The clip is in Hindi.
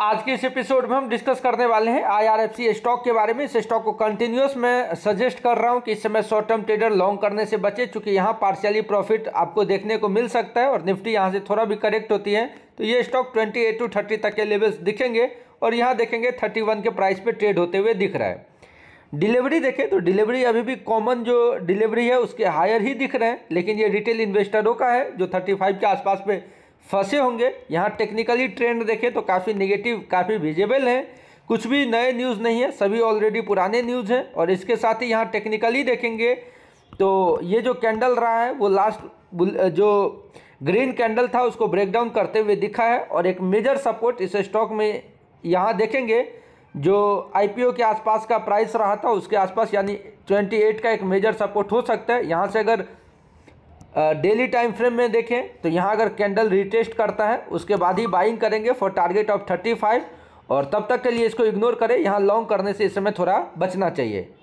आज के इस एपिसोड में हम डिस्कस करने वाले हैं आईआरएफसी स्टॉक के बारे में इस स्टॉक को कंटिन्यूस मैं सजेस्ट कर रहा हूं कि इस समय शॉर्ट टर्म ट्रेडर लॉन्ग करने से बचे चूंकि यहां पार्शियली प्रॉफिट आपको देखने को मिल सकता है और निफ्टी यहां से थोड़ा भी करेक्ट होती है तो ये स्टॉक ट्वेंटी टू थर्टी तक के लेवल्स दिखेंगे और यहाँ देखेंगे थर्टी के प्राइस पर ट्रेड होते हुए दिख रहा है डिलीवरी देखें तो डिलीवरी अभी भी कॉमन जो डिलीवरी है उसके हायर ही दिख रहे हैं लेकिन ये रिटेल इन्वेस्टरों का है जो थर्टी के आसपास पे फंसे होंगे यहाँ टेक्निकली ट्रेंड देखें तो काफ़ी निगेटिव काफ़ी विजेबल है कुछ भी नए न्यूज़ नहीं है सभी ऑलरेडी पुराने न्यूज़ हैं और इसके साथ ही यहाँ टेक्निकली देखेंगे तो ये जो कैंडल रहा है वो लास्ट जो ग्रीन कैंडल था उसको ब्रेकडाउन करते हुए दिखा है और एक मेजर सपोर्ट इस स्टॉक में यहाँ देखेंगे जो आईपीओ के आसपास का प्राइस रहा था उसके आसपास यानी 28 का एक मेजर सपोर्ट हो सकता है यहाँ से अगर डेली टाइम फ्रेम में देखें तो यहाँ अगर कैंडल रिटेस्ट करता है उसके बाद ही बाइंग करेंगे for target of thirty five और तब तक के लिए इसको इग्नोर करें यहाँ लॉन्ग करने से इस समय थोड़ा बचना चाहिए